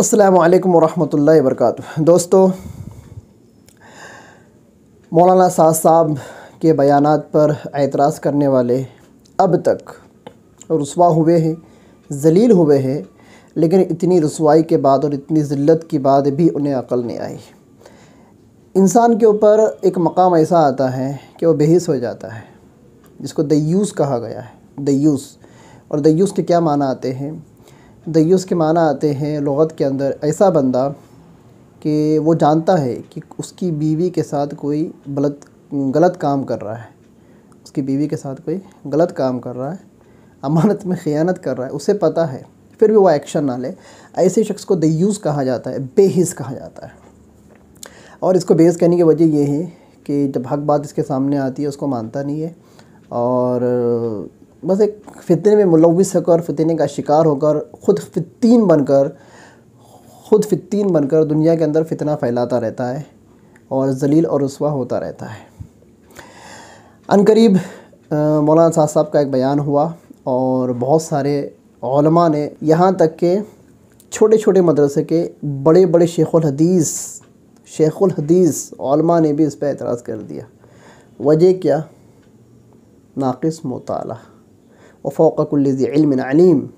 अस्सलाम वालेकुम रहमतुल्लाहि दोस्तों मौलाना साहब साहब के बयान पर एतराज़ करने वाले अब तक रसवा हुए हैं जलील हुए हैं लेकिन इतनी रसवाई के बाद और इतनी ज़िल्लत के बाद भी उन्हें अकल नहीं आई इंसान के ऊपर एक मकाम ऐसा आता है कि वो बेहिस हो जाता है जिसको दयूस कहा गया है दयूस और दयूस के क्या माना आते हैं दयूस के माना आते हैं लगत के अंदर ऐसा बंदा कि वो जानता है कि उसकी बीवी के साथ कोई गलत गलत काम कर रहा है उसकी बीवी के साथ कोई गलत काम कर रहा है अमानत में ख़यानत कर रहा है उसे पता है फिर भी वो एक्शन ना ले ऐसे शख्स को दयूस कहा जाता है बेहिस कहा जाता है और इसको बेहस कहने की वजह ये है कि जब हक बात इसके सामने आती है उसको मानता नहीं है और बस एक फितने में मुलविस होकर फितने का शिकार होकर ख़ुद फितीन बनकर ख़ुद फितीन बनकर दुनिया के अंदर फितना फैलाता रहता है और जलील और रसवा होता रहता है अनकरीब मौलाना साहब साहब का एक बयान हुआ और बहुत सारे ने यहाँ तक के छोटे छोटे मदरसे के बड़े बड़े हदीस शेख़ुलहदीस ने भी इस पर एतराज़ कर दिया वजह क्या नाक़ मताल वफ़ोक़ ज़ी इल्म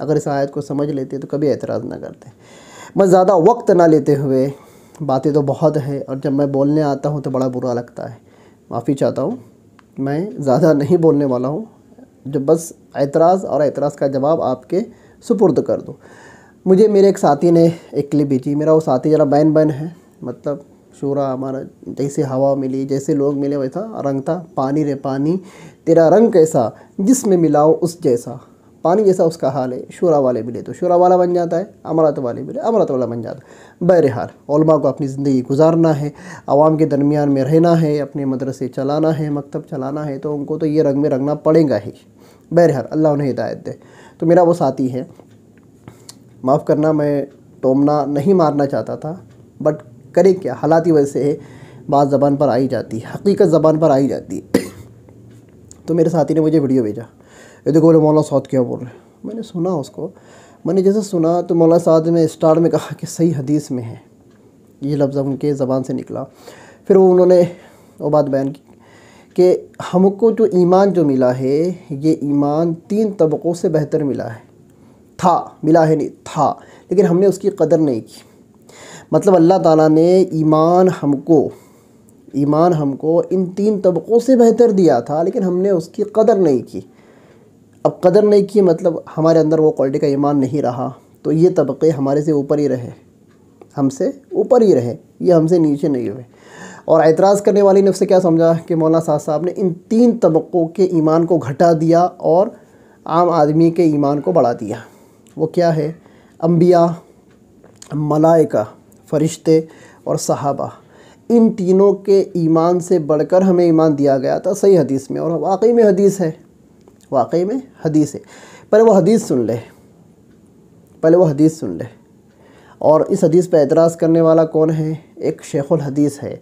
अगर इस आयत को समझ लेते तो कभी एतराज़ ना करते बस ज़्यादा वक्त ना लेते हुए बातें तो बहुत है और जब मैं बोलने आता हूँ तो बड़ा बुरा लगता है माफ़ी चाहता हूँ मैं ज़्यादा नहीं बोलने वाला हूँ जब बस एतराज़ और एतराज़ का जवाब आपके सुपुर्द कर दूँ मुझे मेरे एक साथी ने एक क्लिप भेजी मेरा वो साथी ज़रा बैन बैन है मतलब शोरा हमारा जैसे हवा मिली जैसे लोग मिले वैसा रंग था पानी रे पानी तेरा रंग कैसा जिसमें मिलाओ उस जैसा पानी जैसा उसका हाल है शुरा वाले मिले तो शुरा वाला बन जाता है अमरात वाले मिले अमरात वाला बन जाता है बहरहाल को अपनी ज़िंदगी गुजारना है आवाम के दरमियान में रहना है अपने मदरसे चलाना है मकतब चलाना है तो उनको तो ये रंग में रंगना पड़ेगा ही बहरहाल अल्लाह उन्हें हिदायत दे तो मेरा वो साथी है माफ़ करना मैं टोमना नहीं मारना चाहता था बट करें क्या हालात ही वैसे है बात ज़बान पर आई जाती है हकीकत ज़बान पर आई जाती है तो मेरे साथी ने मुझे वीडियो भेजा ये देखो बोले मौलाना साद क्या बोल रहे हैं मैंने सुना उसको मैंने जैसे सुना तो मौलाना साद ने स्टार में कहा कि सही हदीस में है ये लफ्ज़ उनके ज़बान से निकला फिर वो उन्होंने वो बात बयान की कि हमको जो ईमान जो मिला है ये ईमान तीन तबक़ों से बेहतर मिला है था मिला है नहीं था लेकिन हमने उसकी कदर नहीं की मतलब अल्लाह ताला ने ईमान हमको ईमान हमको इन तीन तबक़ों से बेहतर दिया था लेकिन हमने उसकी कदर नहीं की अब कदर नहीं की मतलब हमारे अंदर वो क्वालिटी का ईमान नहीं रहा तो ये तबक़े हमारे से ऊपर ही रहे हमसे ऊपर ही रहे ये हमसे नीचे नहीं हुए और एतराज़ करने वाली ने उससे क्या समझा कि मौलाना साहब साहब ने इन तीन तबक़ों के ईमान को घटा दिया और आम आदमी के ईमान को बढ़ा दिया वो क्या है अम्बिया मलाइका फ़रिश्ते और सहाबा इन तीनों के ईमान से बढ़कर हमें ईमान दिया गया था सही हदीस में और वाकई में हदीस है वाकई में हदीस है पहले वो हदीस सुन ले पहले वो हदीस सुन ले और इस हदीस पर एतराज़ करने वाला कौन है एक शेखुल हदीस है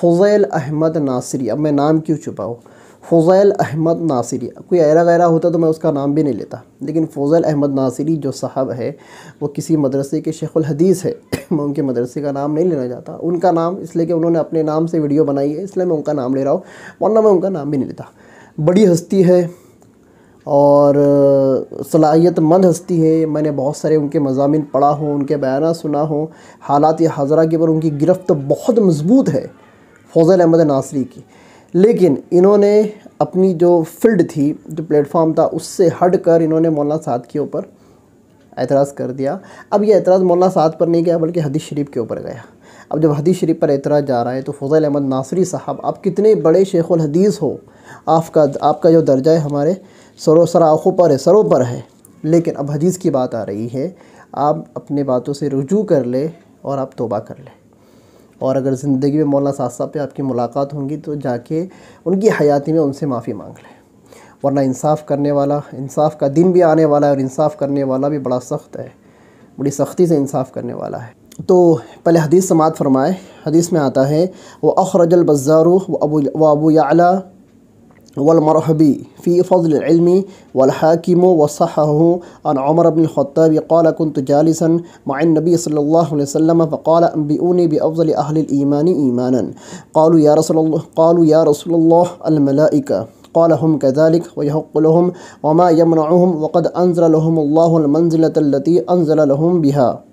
फ़ुज़ैल अहमद नासरी अब मैं नाम क्यों छुपाऊँ फज़ैल अहमद नासिरी कोई ऐरा गैरा होता तो मैं उसका नाम भी नहीं लेता लेकिन फज़ैल अहमद नासिरी जो साहब है वो किसी मदरसे के शेखुल हदीस है मैं उनके मदरसे का नाम नहीं लेना चाहता उनका नाम इसलिए कि उन्होंने अपने नाम से वीडियो बनाई है इसलिए मैं उनका नाम ले रहा हूँ वरना मैं उनका नाम भी नहीं लेता बड़ी हस्ती है और सलाहियतमंद हस्ती है मैंने बहुत सारे उनके मजामी पढ़ा हूँ उनके बयान सुना हो हालात हाजरा के ऊपर उनकी गिरफ्त तो बहुत मजबूत है फ़ोज़ल अहमद नासरी की लेकिन इन्होंने अपनी जो फील्ड थी जो प्लेटफॉर्म था उससे हट कर इन्होंने मौलाना साद के ऊपर एतराज़ कर दिया अब ये एतराज़ मौलाना साद पर नहीं गया बल्कि हदीस शरीफ के ऊपर गया अब जब हदीस शरीफ पर एतराज़ जा रहा है तो फ़ज़ल अहमद नासरी साहब आप कितने बड़े शेख हदीस हो आपका आपका जो दर्जा है हमारे सरो सराखों पर है सरों पर है लेकिन अब हदीस की बात आ रही है आप अपने बातों से रुजू कर ले और आप तोबा कर लें और अगर ज़िंदगी में मौलाना साहब साहब पे आपकी मुलाकात होंगी तो जाके उनकी हयाती में उनसे माफ़ी मांग लें वरना इंसाफ़ करने वाला इंसाफ का दिन भी आने वाला है और इंसाफ करने वाला भी बड़ा सख्त है बड़ी सख्ती से इंसाफ करने वाला है तो पहले हदीस समात फरमाए हदीस में आता है वह अखरजल बज़ारू व अबू व अबू याला والمرهبي في فضل العلم والحاكم وصححه عن عمر بن الخطاب قال كنت جالسا مع النبي صلى الله عليه وسلم فقال أنبئوني بأفضل أهل الإيمان إيمانا قالوا يا رسول الله قالوا يا رسول الله الملائكة قال هم كذلك ويحق لهم وما يمنعهم وقد أنزل لهم الله المنزلة التي أنزل لهم بها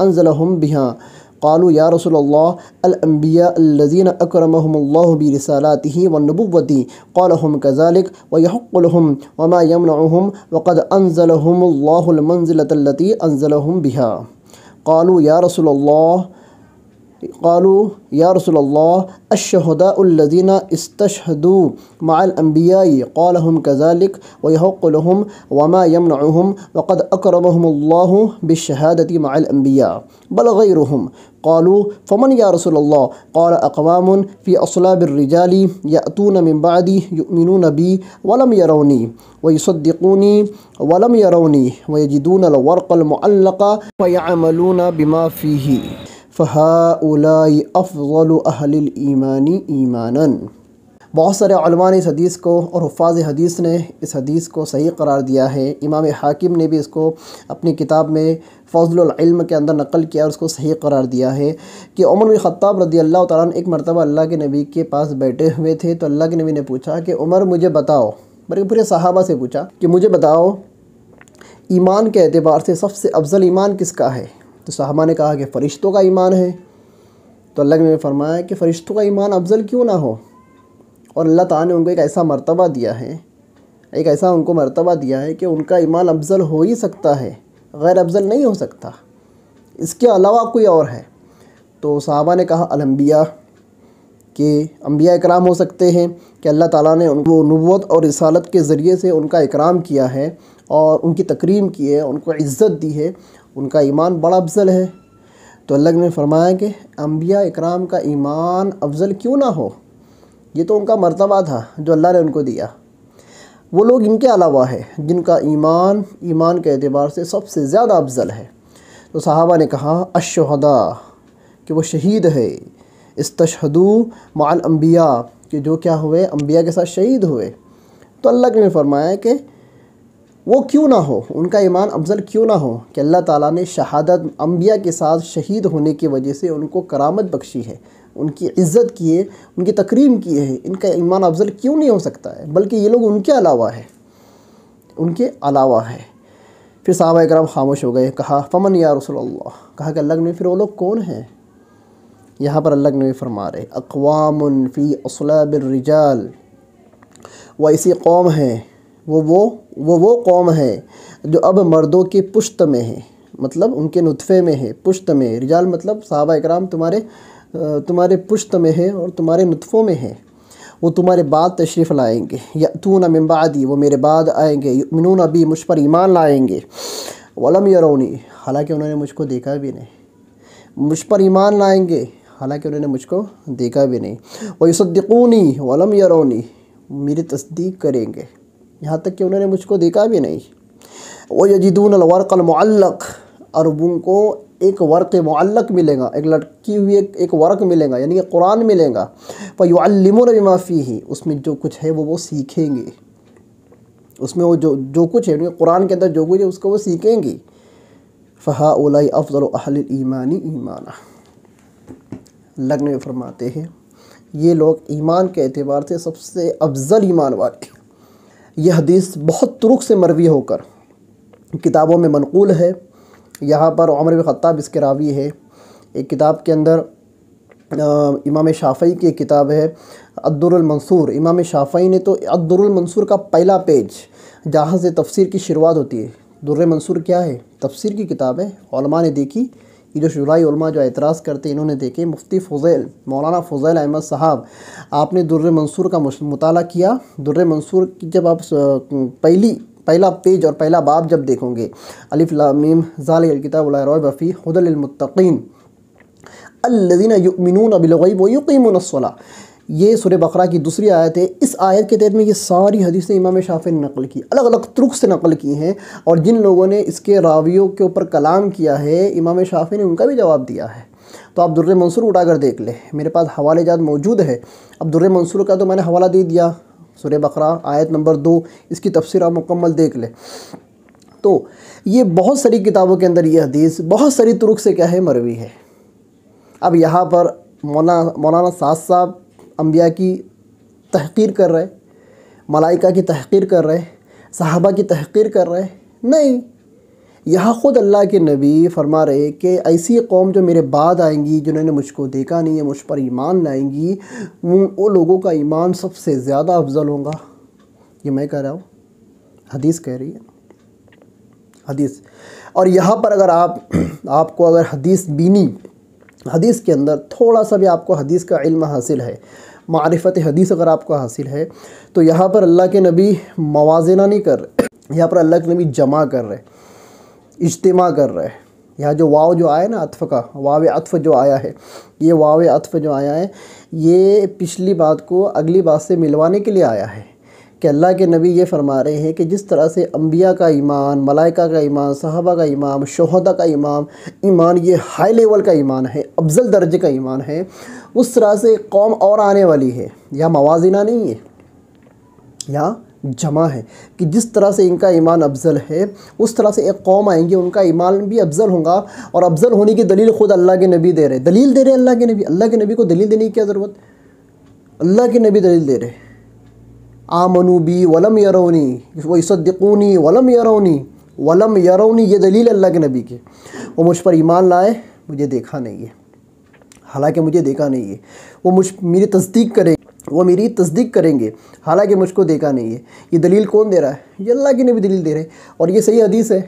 أنزلهم بها قالوا يا رسول الله الأنبياء الذين أكرمهم الله برسالاته والنبوة قالهم هم كذلك ويحق لهم وما يمنعهم وقد أنزلهم الله المنزلة التي أنزلهم بها قالوا يا رسول الله قالوا يا رسول الله الشهداء الذين استشهدوا مع الأنبياء قالهم هم كذلك ويحق لهم وما يمنعهم وقد أكرمهم الله بالشهادة مع الأنبياء بل غيرهم قالوا فمن يا رسول الله قال أقوام في أصلاب الرجال يأتون من بعدي يؤمنون بي ولم يروني ويصدقوني ولم يروني ويجدون الورق المعلق ويعملون بما فيه فهؤلاء أفضل أهل الإيمان إيمانا बहुत सारे ने इस हदीस को और हफाज हदीस ने इस हदीस को सही करार दिया है इमाम हाकिम ने भी इसको अपनी किताब में फौजल के अंदर नकल किया और उसको सही करार दिया है कि उमर बिन ख़त्ताब रदी अल्लाह तारा एक मरतबा अल्लाह के नबी के पास बैठे हुए थे तो अल्लाह के नबी ने पूछा कि उमर मुझे बताओ बल्कि पूरे साहबा से पूछा कि मुझे बताओ ईमान के अतबार से सबसे अफजल ईमान किसका है तो साहबा ने कहा कि फ़रिश्तों का ईमान है तो अल्लाह ने फरमाया कि फ़रिश्तों का ईमान अफजल क्यों ना हो और अल्लाह ताला ने उनको एक ऐसा मर्तबा दिया है एक ऐसा उनको मर्तबा दिया है कि उनका ईमान अफजल हो ही सकता है गैर अफजल नहीं हो सकता इसके अलावा कोई और है तो साहबा ने कहा अलम्बिया कि अम्बिया इकराम हो सकते हैं कि अल्लाह ताला ने उनको नबूत और रसालत के ज़रिए से उनका इकराम किया है और उनकी तकरीम की है उनको इज़्ज़त दी है उनका ईमान बड़ा अफजल है तो अल्लाह ने फरमाया कि अम्बिया इकराम का ईमान अफजल क्यों ना हो ये तो उनका मरतबा था जो अल्लाह ने उनको दिया वो लोग इनके अलावा है जिनका ईमान ईमान के अतबार से सबसे ज़्यादा अफजल है तो साहबा ने कहा अशहदा कि वो शहीद है इस इस्तशहदू माल अम्बिया कि जो क्या हुए अम्बिया के साथ शहीद हुए तो अल्लाह के ने फरमाया कि वो क्यों ना हो उनका ईमान अफजल क्यों ना हो कि अल्लाह ताला ने शहादत अम्बिया के साथ शहीद होने की वजह से उनको करामत बख्शी है उनकी इज़्ज़त किए उनकी तकरीम की है इनका ईमान अफजल क्यों नहीं हो सकता है बल्कि ये लोग उनके अलावा है उनके अलावा है फिर साहब कराम खामोश हो गए कहा फमन या रसोल्ला कहा कि अल्लाह ने फिर वो लोग कौन हैं यहाँ पर अल्लाह ने फरमा रहे अकवामफ़ी असलाबरिजाल वह ऐसी कौम है वो वो वो वो कौम है जो अब मर्दों के पुश्त में है मतलब उनके नुतफ़े में है पुश्त में रिजाल मतलब साहबा इक्राम तुम्हारे तुम्हारे पुश्त में है और तुम्हारे नुतफ़ों में है वो तुम्हारे बाद तशरीफ़ लाएंगे या तो ना मिम्बादी वो मेरे बाद आएंगे मनू नबी मुझ पर ईमान लाएंगे वलम यरोनी हालांकि उन्होंने मुझको देखा भी नहीं मुझ पर ईमान लाएंगे हालांकि उन्होंने मुझको देखा भी नहीं वो वसद्दूनी वलम यरोनी मेरी तस्दीक करेंगे यहाँ तक कि उन्होंने मुझको देखा भी नहीं वो यजिदून अलवर्क अलमल्लक और उनको एक वर्क मल्लक मिलेगा एक लटकी हुई एक, एक वर्क मिलेगा यानी कि कुरान मिलेगा पर यम नबी ही उसमें जो कुछ है वो वो सीखेंगे उसमें वो जो जो कुछ है कुरान के अंदर जो कुछ है उसको वो सीखेंगे फ़हा उलाई अफजल अहल ईमानी ईमाना लगने में फरमाते हैं ये लोग ईमान के अतबार से सबसे अफजल ईमान वाले यह हदीस बहुत तुरुक से मरवी होकर किताबों में मनकूल है यहाँ पर उमर बिन ख़त्ताब इसके रावी है एक किताब के अंदर इमाम शाफई की एक किताब है अद्दुरमनसूर इमाम शाफई ने तो अद्दुरमनसूर का पहला पेज जहाँ से तफसीर की शुरुआत होती है दुर्र मंसूर क्या है तफसीर की किताब है ने देखी ये जो शुराई उलमा जो एतराज़ करते हैं इन्होंने देखे मुफ्ती फ़ुज़ैल मौलाना फ़ुज़ैल अहमद साहब आपने दुर्र मंसूर का मताल किया दुर्र मंसूर की जब आप पहली पहला पेज और पहला बाब जब देखोगे अलिफ़लामीम ज़ाल ज़ालकिताबी हदलमतिन अल्लिन युमिन बिलगैब ये सुर बकरा की दूसरी आयत है इस आयत के तहत में ये सारी हदीसें इमाम शाफ़ ने नकल की अलग अलग तुर्क से नकल की हैं और जिन लोगों ने इसके रावियों के ऊपर कलाम किया है इमाम शाफी ने उनका भी जवाब दिया है तो आप दुर्र मंसूर उठाकर देख लें मेरे पास हवाले जात मौजूद है अब दुर्र मंसूर का तो मैंने हवाला दे दिया सुर बकरा आयत नंबर दो इसकी तफसर आप मुकम्मल देख लें तो ये बहुत सारी किताबों के अंदर ये हदीस बहुत सारी तुरुक से क्या है मरवी है अब यहाँ पर मौना मौलाना साज साहब अम्बिया की तहकीर कर रहे मलाइका की तहकीर कर रहे साहबा की तहकीर कर रहे नहीं यहाँ ख़ुद अल्लाह के नबी फरमा रहे कि ऐसी कौम जो मेरे बाद आएंगी जिन्होंने मुझको देखा नहीं है मुझ पर ईमान लाएंगी वो लोगों का ईमान सबसे ज़्यादा अफजल होगा ये मैं कह रहा हूँ हदीस कह रही है हदीस और यहाँ पर अगर आप आपको अगर हदीस बीनी हदीस के अंदर थोड़ा सा भी आपको हदीस का इल्म हासिल है मारफत हदीस अगर आपको हासिल है तो यहाँ पर अल्लाह के नबी मवाजना नहीं कर रहे यहाँ पर अल्लाह के नबी जमा कर रहे इज्तम कर रहा है यहाँ जो वाव जो आया ना अतफ़ का वाव अतफ़ जो आया है ये वाव अतफ़ जो आया है ये पिछली बात को अगली बात से मिलवाने के लिए आया है कि अल्लाह के नबी ये फरमा रहे हैं कि जिस तरह से अम्बिया का ईमान मलाइका का ईमान साहबा का ईमान शहदा का ईमान ईमान ये हाई लेवल का ईमान है अफजल दर्जे का ईमान है उस तरह से कौम और आने वाली है यह मवाजना नहीं है यहाँ जमा है कि जिस तरह से इनका ईमान अफजल है उस तरह से एक कौम आएंगी उनका ईमान भी अफजल होगा और अफजल होने की दलील ख़ुद अल्लाह के नबी दे रहे दलील दे रहे अल्लाह के नबी अल्लाह के नबी को दलील देने की क्या ज़रूरत अल्लाह के नबी दलील दे रहे आमनूबी वलम यरोनी वसदूनी वलम यरोनी वलम यरोनी ये दलील अल्लाह के नबी की वो मुझ पर ईमान लाए मुझे देखा नहीं है हालांकि मुझे देखा नहीं है वो मुझ मेरी तस्दीक करे वो मेरी तस्दीक करेंगे हालांकि मुझको देखा नहीं है ये दलील कौन दे रहा है ये अल्लाह की नबी दलील दे रहे और ये सही हदीस है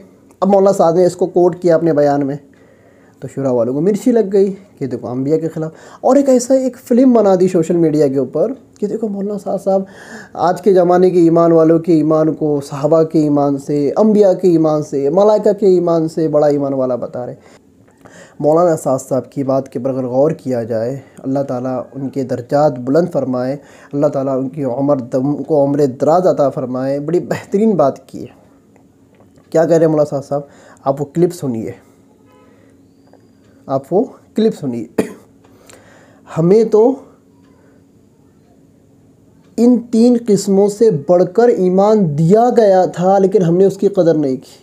अब मौला साहब ने इसको कोट किया अपने बयान में तो शुरा वालों को मिर्ची लग गई कि देखो अम्बिया के ख़िलाफ़ और एक ऐसा एक फ़िल्म बना दी सोशल मीडिया के ऊपर कि देखो मौलाना साहब साहब आज के ज़माने के ईमान वालों के ईमान को साहबा के ईमान से अम्बिया के ईमान से मलाइका के ईमान से बड़ा ईमान वाला बता रहे मौलाना साज साहब की बात के बरगर गौर किया जाए अल्लाह ताला उनके दर्जात बुलंद फरमाए अल्लाह ताला उनकी उम्र को उम्र दराज अता फरमाए बड़ी बेहतरीन बात की है क्या कह रहे हैं मौलाना साज साहब आप वो क्लिप सुनिए आप वो क्लिप सुनिए हमें तो इन तीन किस्मों से बढ़कर ईमान दिया गया था लेकिन हमने उसकी कदर नहीं की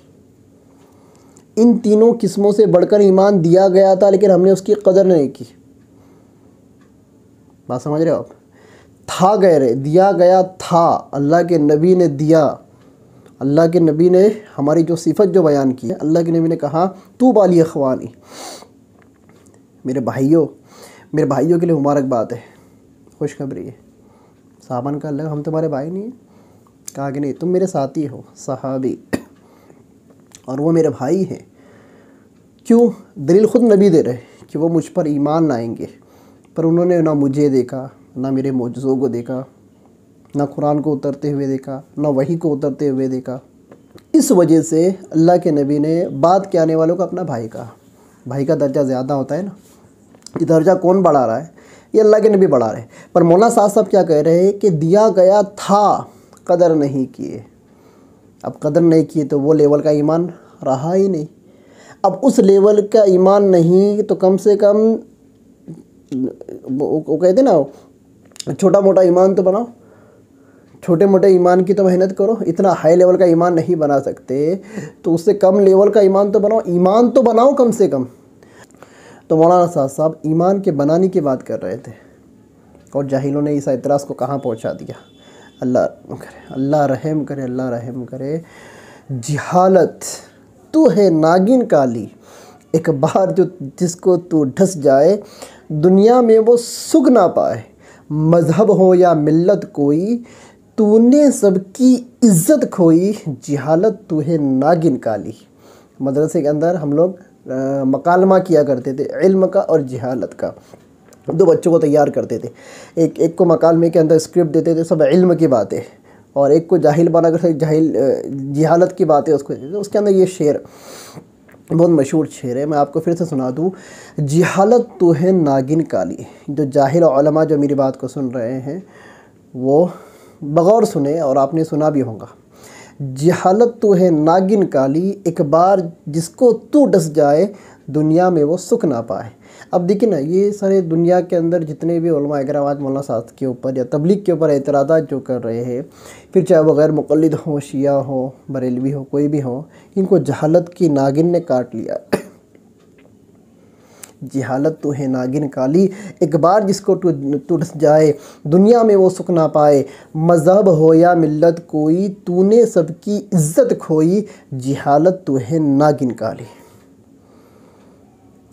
इन तीनों किस्मों से बढ़कर ईमान दिया गया था लेकिन हमने उसकी कदर नहीं की बात समझ रहे हो आप था गए रहे दिया गया था अल्लाह के नबी ने दिया अल्लाह के नबी ने हमारी जो सिफत जो बयान की है अल्लाह के नबी ने कहा तू बाली अखवानी मेरे भाइयों मेरे भाइयों के लिए मुबारकबाद है खुशखबरी है साहबान का अल्लाह हम तुम्हारे भाई नहीं हैं कहा कि नहीं तुम मेरे साथी हो सहाबी और वो मेरे भाई हैं क्यों दलील ख़ुद नबी दे रहे कि वो मुझ पर ईमान लाएंगे पर उन्होंने ना मुझे देखा ना मेरे मौजों को देखा ना कुरान को उतरते हुए देखा ना वही को उतरते हुए देखा इस वजह से अल्लाह के नबी ने बात के आने वालों को अपना भाई कहा भाई का दर्जा ज़्यादा होता है ना ये दर्जा कौन बढ़ा रहा है ये अल्लाह के नबी बढ़ा रहे पर मौलाना साहब साहब क्या कह रहे हैं कि दिया गया था कदर नहीं किए अब कदर नहीं किए तो वो लेवल का ईमान रहा ही नहीं अब उस लेवल का ईमान नहीं तो कम से कम वो कहते ना छोटा मोटा ईमान तो बनाओ छोटे मोटे ईमान की तो मेहनत करो इतना हाई लेवल का ईमान नहीं बना सकते तो उससे कम लेवल का ईमान तो बनाओ ईमान तो बनाओ कम से कम तो मौलाना साहब साहब ईमान के बनाने की बात कर रहे थे और जाहिलों ने इस एतराज़ को कहाँ पहुँचा दिया अल्लाह करे अल्लाह रहम करे अल्लाह रहम करे जिहालत तू है नागिन काली एक बार जो जिसको तू ढस जाए दुनिया में वो सुख ना पाए मज़हब हो या मिल्लत कोई तूने सबकी इज्जत खोई जिहालत तू है नागिन काली मदरसे के अंदर हम लोग मकालमा किया करते थे इल्म का और जिहालत का दो बच्चों को तैयार करते थे एक एक को मकालमे के अंदर स्क्रिप्ट देते थे सब इल्म की बातें और एक को जाहिल बना कर जाहिल जहालत की बातें उसको देते थे उसके अंदर ये शेर बहुत मशहूर शेर है मैं आपको फिर से सुना दूँ जहालत तो है नागिन काली जो जाहिल और जो मेरी बात को सुन रहे हैं वो बगौर सुने और आपने सुना भी होगा जहालत तो है नागिन काली एक बार जिसको तू डस जाए दुनिया में वो सुख ना पाए अब देखिए ना ये सारे दुनिया के अंदर जितने भी अगर आवाज मौलाना साहब के ऊपर या तबलीग के ऊपर एतराज़ा जो कर रहे हैं फिर चाहे वह गैर मुकलद हों शिया हो बरेलवी हो कोई भी हो इनको जहालत की नागिन ने काट लिया जिहालत तो है नागिन काली एक बार जिसको टूट जाए दुनिया में वो सुख ना पाए मज़हब हो या मिल्लत कोई तूने सबकी इज्जत खोई जिहालत तो है नागिन काली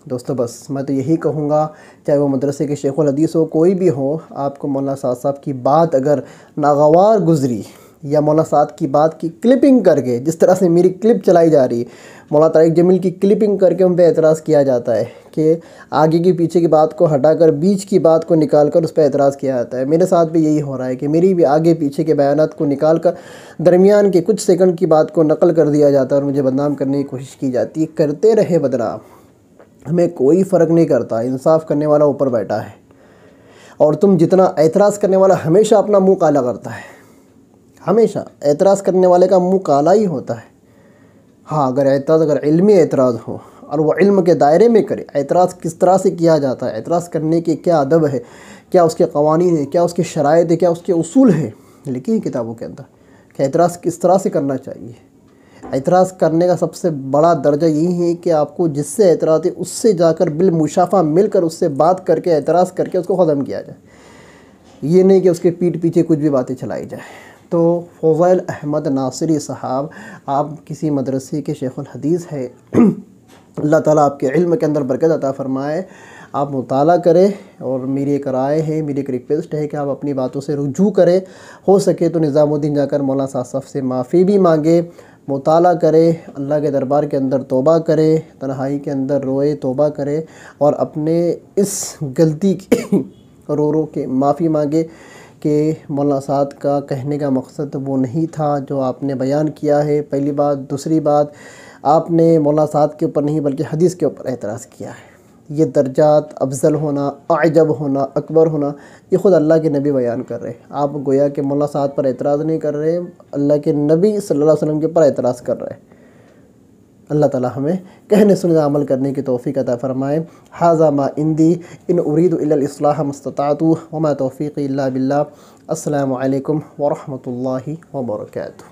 दोस्तों बस मैं तो यही कहूँगा चाहे वो मदरसे के शेख हदीस हो कोई भी हो आपको मौलाना साद साहब की बात अगर नागवार गुजरी या मौलाना साद की बात की क्लिपिंग करके जिस तरह से मेरी क्लिप चलाई जा रही है मौलाना तारिक जमील की क्लिपिंग करके उन पर एतराज़ किया जाता है कि आगे की पीछे की बात को हटाकर बीच की बात को निकाल कर उस पर एतराज़ किया जाता है मेरे साथ भी यही हो रहा है कि मेरी भी आगे पीछे के बयान को निकाल कर दरमियान के कुछ सेकंड की बात को नकल कर दिया जाता है और मुझे बदनाम करने की कोशिश की जाती है करते रहे बदनाम हमें कोई फ़र्क नहीं करता इंसाफ करने वाला ऊपर बैठा है और तुम जितना एतराज़ करने वाला हमेशा अपना मुंह काला करता है हमेशा एतराज़ करने वाले का मुंह काला ही होता है हाँ अगर एतराज़ अगर इल्मी एतराज़ हो और वह इल्म के दायरे में करे एतराज़ किस तरह से किया जाता है एतराज़ करने के क्या अदब है क्या उसके कवानी है क्या उसके शराइ है क्या उसके असूल है लिखी है किताबों के अंदर कि एतराज़ किस तरह से करना चाहिए एतराज़ करने का सबसे बड़ा दर्जा यही है कि आपको जिससे एतराज़ है उससे जाकर बिलमुशाफ़ा मिलकर उससे बात करके एतराज़ करके उसको ख़त्म किया जाए ये नहीं कि उसके पीठ पीछे कुछ भी बातें चलाई जाए तो फ़ौज़ैल अहमद नासरी साहब आप किसी मदरसे के शेखुल हदीस है अल्लाह ताला आपके इल्म के अंदर बरकत अता फ़रमाए आप मुताल करें और मेरी एक राय है मेरी एक रिक्वेस्ट है कि आप अपनी बातों से रुजू करें हो सके तो निज़ामुद्दीन जाकर मौलाना साहब से माफ़ी भी मांगे मुताल करे अल्लाह के दरबार के अंदर तोबा करे तन्हाई के अंदर रोए तोबा करे और अपने इस गलती के रो रो के माफ़ी मांगे कि मौलाना साद का कहने का मकसद वो नहीं था जो आपने बयान किया है पहली बात दूसरी बात आपने मौलाना साद के ऊपर नहीं बल्कि हदीस के ऊपर एतराज़ किया है ये दर्जात अफजल होना आजब होना अकबर होना ये ख़ुद अल्लाह के नबी बयान कर रहे हैं आप गोया के मौला साहब पर एतराज़ नहीं कर रहे अल्लाह के नबी सल्लल्लाहु अलैहि वसल्लम के ऊपर एतराज़ कर रहे हैं अल्लाह ताला हमें कहने सुने अमल करने की तोफ़ी अता फ़रमाए हाजा मा इंदी इन उरीद उरीदलाह मस्तात वमा तोफ़ी बिल्ला अस्सलाम वालेकुम वरहमतुल्लाहि वबरकू